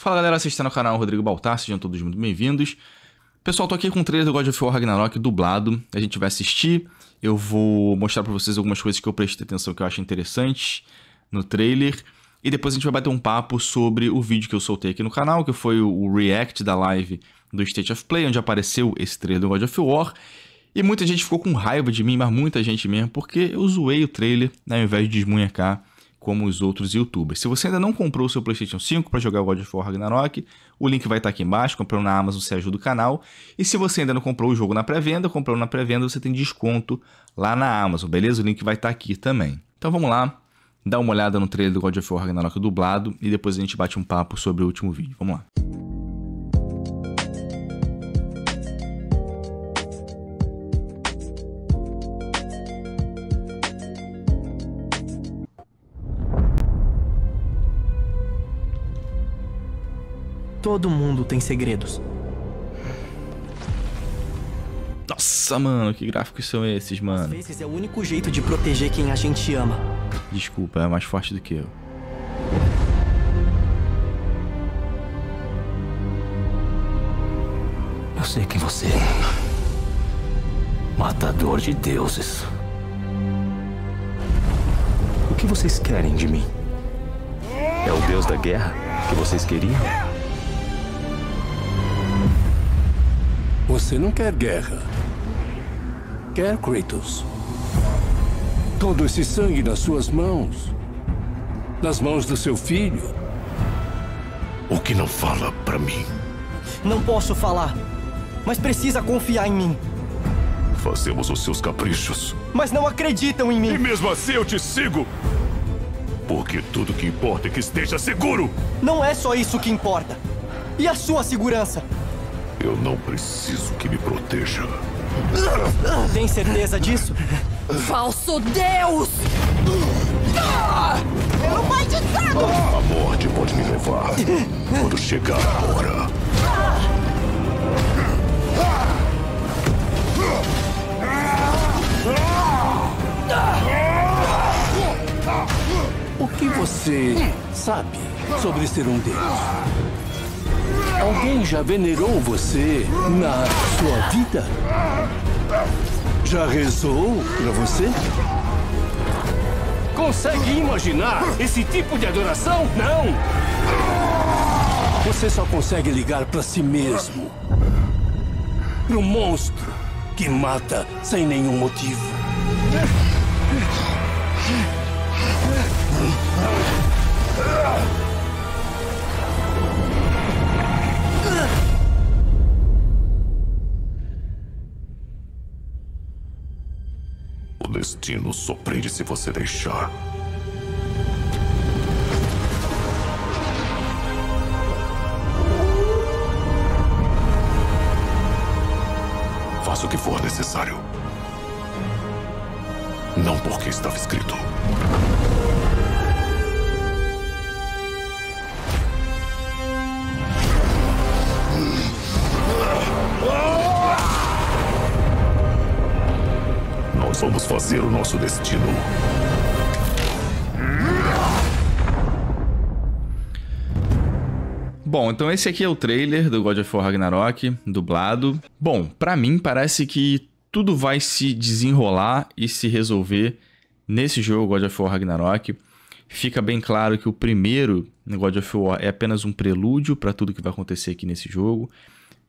Fala galera, vocês estão no canal Rodrigo Baltar, sejam todos muito bem-vindos. Pessoal, tô aqui com o trailer do God of War Ragnarok dublado, a gente vai assistir, eu vou mostrar para vocês algumas coisas que eu prestei atenção que eu acho interessantes no trailer, e depois a gente vai bater um papo sobre o vídeo que eu soltei aqui no canal, que foi o react da live do State of Play, onde apareceu esse trailer do God of War, e muita gente ficou com raiva de mim, mas muita gente mesmo, porque eu zoei o trailer né, ao invés de desmunhecar como os outros youtubers. Se você ainda não comprou o seu PlayStation 5 para jogar God of War Ragnarok, o link vai estar tá aqui embaixo, comprou na Amazon, você ajuda o canal. E se você ainda não comprou o jogo na pré-venda, comprou na pré-venda, você tem desconto lá na Amazon, beleza? O link vai estar tá aqui também. Então vamos lá, dá uma olhada no trailer do God of War Ragnarok dublado e depois a gente bate um papo sobre o último vídeo. Vamos lá. Todo mundo tem segredos. Nossa, mano, que gráficos são esses, mano? Às vezes é o único jeito de proteger quem a gente ama. Desculpa, é mais forte do que eu. Eu sei quem você é. Matador de deuses. O que vocês querem de mim? É o deus da guerra que vocês queriam? Você não quer guerra. Quer Kratos. Todo esse sangue nas suas mãos. Nas mãos do seu filho. O que não fala para mim? Não posso falar. Mas precisa confiar em mim. Fazemos os seus caprichos. Mas não acreditam em mim. E mesmo assim eu te sigo. Porque tudo que importa é que esteja seguro. Não é só isso que importa. E a sua segurança? Eu não preciso que me proteja. Tem certeza disso? Falso Deus! Pelo pai de Sago! A morte pode me levar quando chegar a hora. O que você sabe sobre ser um deus? Alguém já venerou você na sua vida? Já rezou para você? Consegue imaginar esse tipo de adoração? Não! Você só consegue ligar para si mesmo. Para um monstro que mata sem nenhum motivo. o destino sorpreende se você deixar. Faça o que for necessário. Não porque estava escrito. Ah! vamos fazer o nosso destino. Bom, então esse aqui é o trailer do God of War Ragnarok, dublado. Bom, para mim parece que tudo vai se desenrolar e se resolver nesse jogo God of War Ragnarok. Fica bem claro que o primeiro God of War é apenas um prelúdio para tudo que vai acontecer aqui nesse jogo,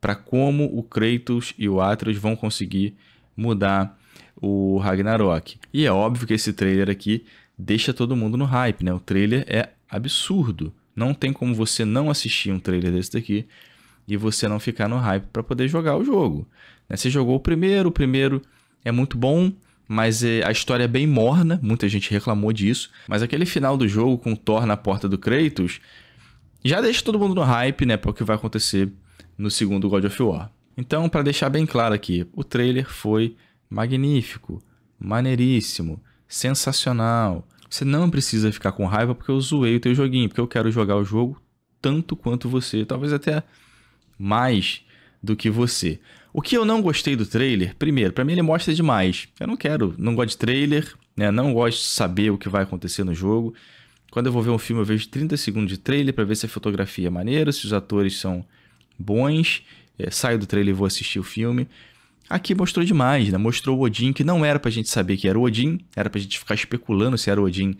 para como o Kratos e o Atreus vão conseguir mudar o Ragnarok. E é óbvio que esse trailer aqui deixa todo mundo no hype, né? O trailer é absurdo. Não tem como você não assistir um trailer desse daqui e você não ficar no hype para poder jogar o jogo. Né? Você jogou o primeiro, o primeiro é muito bom, mas é, a história é bem morna, muita gente reclamou disso. Mas aquele final do jogo com o Thor na porta do Kratos já deixa todo mundo no hype, né, para o que vai acontecer no segundo God of War. Então, para deixar bem claro aqui, o trailer foi magnífico, maneiríssimo, sensacional. Você não precisa ficar com raiva porque eu zoei o teu joguinho, porque eu quero jogar o jogo tanto quanto você, talvez até mais do que você. O que eu não gostei do trailer, primeiro, para mim ele mostra demais. Eu não quero, não gosto de trailer, né? Não gosto de saber o que vai acontecer no jogo. Quando eu vou ver um filme, eu vejo 30 segundos de trailer para ver se a fotografia é maneira, se os atores são bons. É, saio do trailer e vou assistir o filme. Aqui mostrou demais, né? Mostrou o Odin, que não era pra gente saber que era o Odin, era pra gente ficar especulando se era o Odin.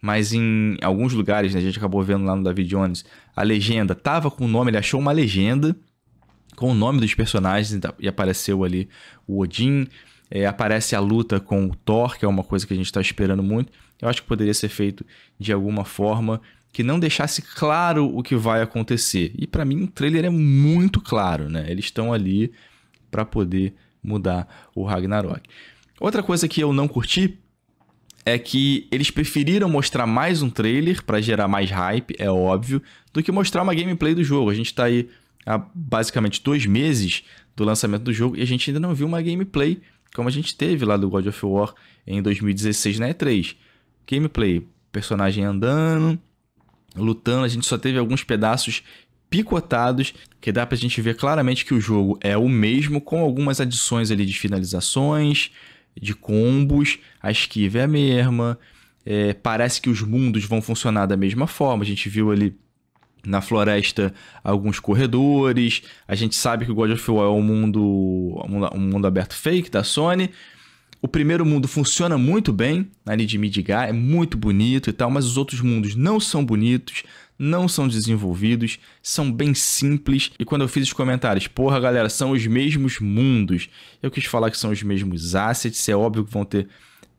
Mas em alguns lugares, né? A gente acabou vendo lá no David Jones, a legenda tava com o nome, ele achou uma legenda com o nome dos personagens e apareceu ali o Odin. É, aparece a luta com o Thor, que é uma coisa que a gente está esperando muito. Eu acho que poderia ser feito de alguma forma que não deixasse claro o que vai acontecer. E para mim, o trailer é muito claro, né? Eles estão ali para poder mudar o Ragnarok. Outra coisa que eu não curti é que eles preferiram mostrar mais um trailer para gerar mais hype, é óbvio, do que mostrar uma gameplay do jogo. A gente está aí há basicamente dois meses do lançamento do jogo e a gente ainda não viu uma gameplay como a gente teve lá do God of War em 2016 na E3. Gameplay, personagem andando, lutando, a gente só teve alguns pedaços picotados, que dá pra gente ver claramente que o jogo é o mesmo, com algumas adições ali de finalizações, de combos, a esquiva é a mesma, é, parece que os mundos vão funcionar da mesma forma, a gente viu ali na floresta alguns corredores, a gente sabe que o God of War é um mundo, um mundo aberto fake da Sony, o primeiro mundo funciona muito bem, ali de Midgar, é muito bonito e tal, mas os outros mundos não são bonitos, não são desenvolvidos, são bem simples. E quando eu fiz os comentários, porra, galera, são os mesmos mundos. Eu quis falar que são os mesmos assets, é óbvio que vão ter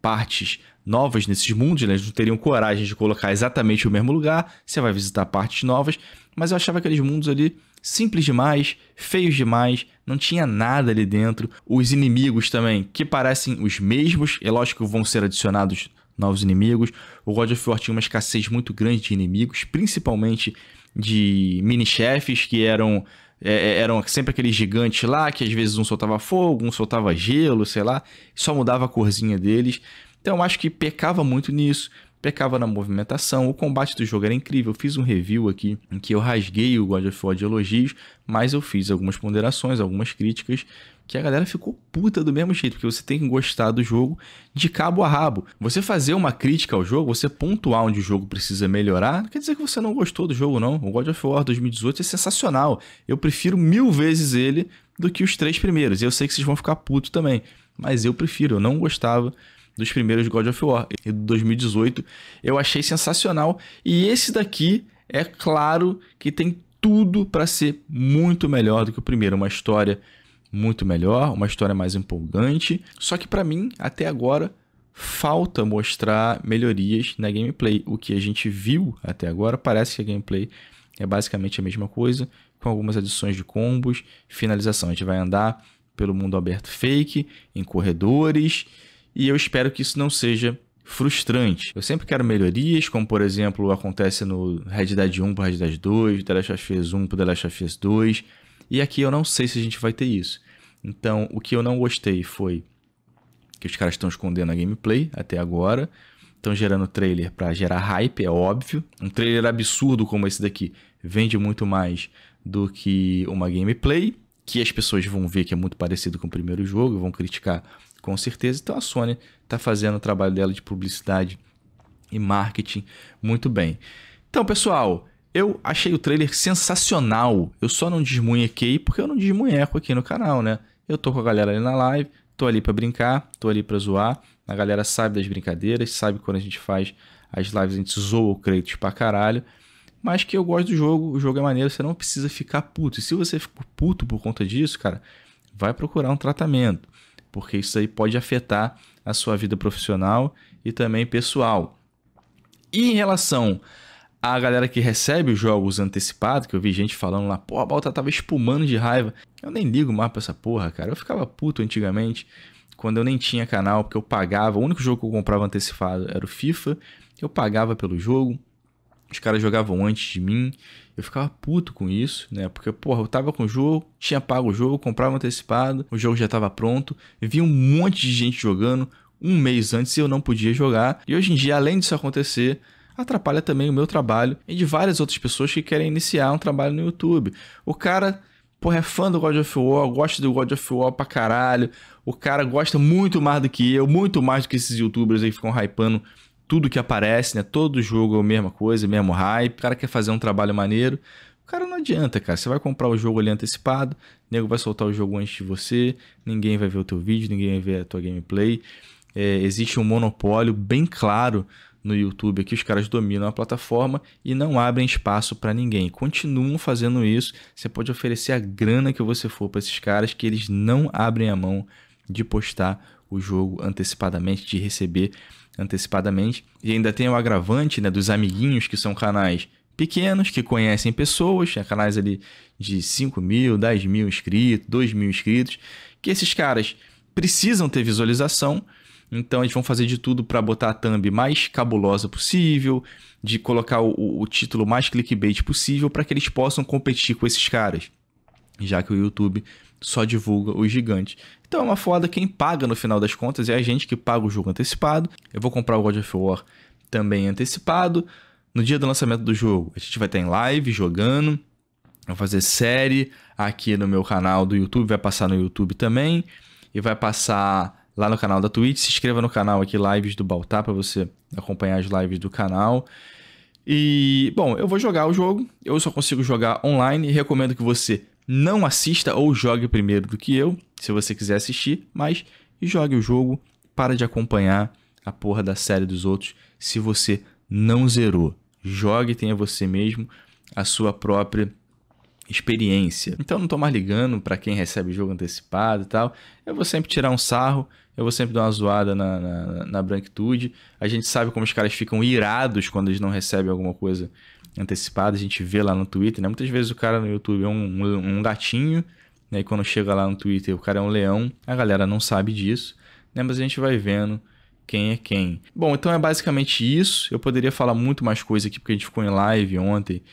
partes novas nesses mundos, né? eles não teriam coragem de colocar exatamente o mesmo lugar, você vai visitar partes novas, mas eu achava aqueles mundos ali simples demais, feios demais, não tinha nada ali dentro. Os inimigos também, que parecem os mesmos, é lógico que vão ser adicionados novos inimigos. O God of War tinha uma escassez muito grande de inimigos, principalmente de mini-chefes que eram, é, é eram sempre aqueles gigantes lá, que às vezes um soltava fogo, um soltava gelo, sei lá, só mudava a corzinha deles. Então acho que pecava muito nisso pecava na movimentação, o combate do jogo era incrível. fiz um review aqui em que eu rasguei o God of War de elogios, mas eu fiz algumas ponderações, algumas críticas, que a galera ficou puta do mesmo jeito, porque você tem que gostar do jogo de cabo a rabo. Você fazer uma crítica ao jogo, você pontuar onde o jogo precisa melhorar, não quer dizer que você não gostou do jogo, não. O God of War 2018 é sensacional. Eu prefiro mil vezes ele do que os três primeiros. E eu sei que vocês vão ficar puto também, mas eu prefiro, eu não gostava dos primeiros God of War de 2018. Eu achei sensacional. E esse daqui, é claro que tem tudo para ser muito melhor do que o primeiro. Uma história muito melhor, uma história mais empolgante. Só que para mim, até agora, falta mostrar melhorias na gameplay. O que a gente viu até agora parece que a gameplay é basicamente a mesma coisa, com algumas adições de combos, finalização. A gente vai andar pelo mundo aberto fake, em corredores e eu espero que isso não seja frustrante. Eu sempre quero melhorias, como por exemplo acontece no Red Dead 1 para Red Dead 2, The Last of Us 1 para The Last of Us 2, e aqui eu não sei se a gente vai ter isso. Então, o que eu não gostei foi que os caras estão escondendo a gameplay até agora, estão gerando trailer para gerar hype, é óbvio. Um trailer absurdo como esse daqui vende muito mais do que uma gameplay, que as pessoas vão ver que é muito parecido com o primeiro jogo, vão criticar com certeza. Então a Sony está fazendo o trabalho dela de publicidade e marketing muito bem. Então, pessoal, eu achei o trailer sensacional. Eu só não desmunhequei porque eu não desmunheco aqui no canal, né? Eu tô com a galera ali na live, tô ali para brincar, tô ali para zoar. A galera sabe das brincadeiras, sabe quando a gente faz as lives, a gente zoa o Kratos pra caralho. Mas que eu gosto do jogo, o jogo é maneiro, você não precisa ficar puto. E se você ficou puto por conta disso, cara, vai procurar um tratamento porque isso aí pode afetar a sua vida profissional e também pessoal. E em relação à galera que recebe os jogos antecipados, que eu vi gente falando lá, pô, a Balta tava espumando de raiva. Eu nem ligo mais pra essa porra, cara. Eu ficava puto antigamente, quando eu nem tinha canal, porque eu pagava. O único jogo que eu comprava antecipado era o FIFA. Eu pagava pelo jogo, os caras jogavam antes de mim. Eu ficava puto com isso, né? Porque, porra, eu tava com o jogo, tinha pago o jogo, comprava antecipado, o jogo já tava pronto, vi um monte de gente jogando um mês antes e eu não podia jogar. E hoje em dia, além disso acontecer, atrapalha também o meu trabalho e de várias outras pessoas que querem iniciar um trabalho no YouTube. O cara porra, é fã do God of War, gosta do God of War pra caralho. O cara gosta muito mais do que eu, muito mais do que esses youtubers aí que ficam hypando tudo que aparece, né? Todo jogo é a mesma coisa, mesmo hype. O cara quer fazer um trabalho maneiro. O cara não adianta, cara. Você vai comprar o jogo ali antecipado, o nego vai soltar o jogo antes de você, ninguém vai ver o teu vídeo, ninguém vai ver a tua gameplay. É, existe um monopólio bem claro no YouTube aqui, os caras dominam a plataforma e não abrem espaço para ninguém. Continuam fazendo isso. Você pode oferecer a grana que você for para esses caras que eles não abrem a mão de postar o jogo antecipadamente, de receber antecipadamente. E ainda tem o agravante né, dos amiguinhos, que são canais pequenos, que conhecem pessoas, é canais ali de 5 mil, 10 mil inscritos, 2 mil inscritos, que esses caras precisam ter visualização, então eles vão fazer de tudo para botar a thumb mais cabulosa possível, de colocar o, o título mais clickbait possível, para que eles possam competir com esses caras, já que o YouTube só divulga os gigantes. Então é uma foda, quem paga no final das contas é a gente que paga o jogo antecipado. Eu vou comprar o God of War também antecipado. No dia do lançamento do jogo, a gente vai estar em live jogando. Vou fazer série aqui no meu canal do YouTube, vai passar no YouTube também. E vai passar lá no canal da Twitch. Se inscreva no canal aqui, Lives do Baltar, para você acompanhar as lives do canal. E, bom, eu vou jogar o jogo. Eu só consigo jogar online. Recomendo que você não assista ou jogue primeiro do que eu, se você quiser assistir, mas jogue o jogo, para de acompanhar a porra da série dos outros se você não zerou. Jogue, tenha você mesmo a sua própria experiência. Então não tô mais ligando para quem recebe jogo antecipado e tal. Eu vou sempre tirar um sarro, eu vou sempre dar uma zoada na, na, na branquitude. A gente sabe como os caras ficam irados quando eles não recebem alguma coisa antecipada, a gente vê lá no Twitter, né? Muitas vezes o cara no YouTube é um, um, um gatinho, né? E quando chega lá no Twitter o cara é um leão, a galera não sabe disso, né? Mas a gente vai vendo quem é quem. Bom, então é basicamente isso. Eu poderia falar muito mais coisa aqui, porque a gente ficou em live ontem,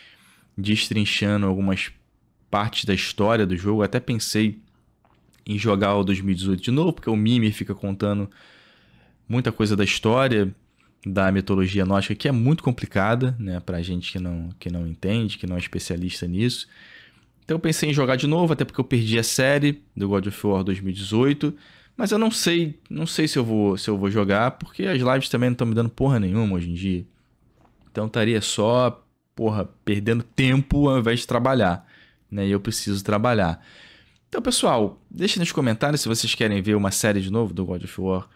destrinchando algumas partes da história do jogo. até pensei em jogar o 2018 de novo, porque o Mimi fica contando muita coisa da história da mitologia nórdica, que é muito complicada, né, pra gente que não, que não entende, que não é especialista nisso. Então eu pensei em jogar de novo, até porque eu perdi a série do God of War 2018, mas eu não sei, não sei se eu vou, se eu vou jogar, porque as lives também não estão me dando porra nenhuma hoje em dia. Então estaria só, porra, perdendo tempo ao invés de trabalhar, né? E eu preciso trabalhar. Então, pessoal, deixe nos comentários se vocês querem ver uma série de novo do God of War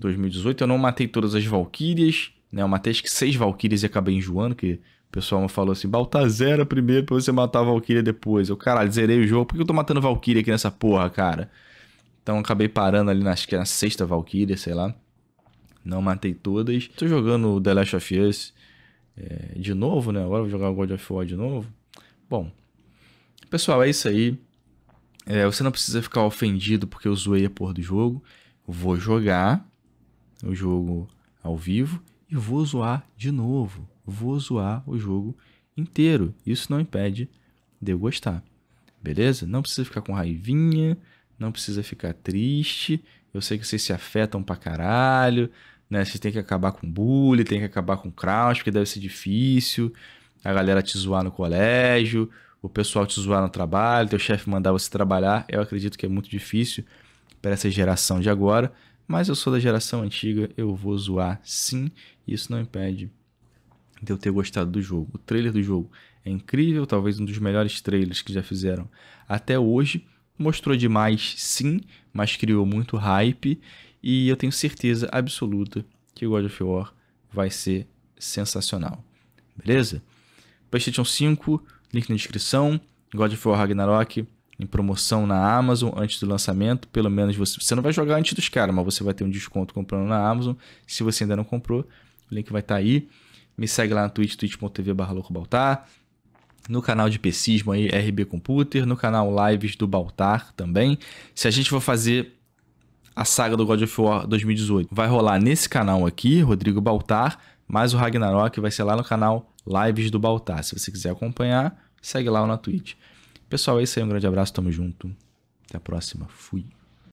2018. Eu não matei todas as Valkyrias, né? Eu matei acho que seis Valkyrias e acabei enjoando, que o pessoal me falou assim, Baltazera primeiro pra você matar a Valkyria depois. Eu, caralho, zerei o jogo, por que eu tô matando Valkyria aqui nessa porra, cara? Então acabei parando ali, na, acho que na sexta Valkyria, sei lá. Não matei todas. Tô jogando The Last of Us é, de novo, né? Agora vou jogar God of War de novo. Bom, pessoal, é isso aí. É, você não precisa ficar ofendido porque eu zoei a porra do jogo. Vou jogar, o jogo ao vivo e vou zoar de novo. Vou zoar o jogo inteiro. Isso não impede de eu gostar. Beleza? Não precisa ficar com raivinha, não precisa ficar triste. Eu sei que vocês se afetam pra caralho, né? Vocês têm que acabar com bullying, tem que acabar com crash, porque deve ser difícil. A galera te zoar no colégio, o pessoal te zoar no trabalho, teu chefe mandar você trabalhar. Eu acredito que é muito difícil para essa geração de agora. Mas eu sou da geração antiga, eu vou zoar sim. Isso não impede de eu ter gostado do jogo. O trailer do jogo é incrível, talvez um dos melhores trailers que já fizeram até hoje. Mostrou demais, sim, mas criou muito hype. E eu tenho certeza absoluta que God of War vai ser sensacional. Beleza? PlayStation 5, link na descrição. God of War Ragnarok em promoção na Amazon antes do lançamento. Pelo menos você, você não vai jogar antes dos caras, mas você vai ter um desconto comprando na Amazon. Se você ainda não comprou, o link vai estar tá aí. Me segue lá na Twitch, twitch.tv Baltar. No canal de Pecismo aí, RB Computer. No canal Lives do Baltar também. Se a gente for fazer a saga do God of War 2018, vai rolar nesse canal aqui, Rodrigo Baltar. Mas o Ragnarok vai ser lá no canal Lives do Baltar. Se você quiser acompanhar, segue lá na Twitch. Pessoal, é isso aí. Um grande abraço. Tamo junto. Até a próxima. Fui.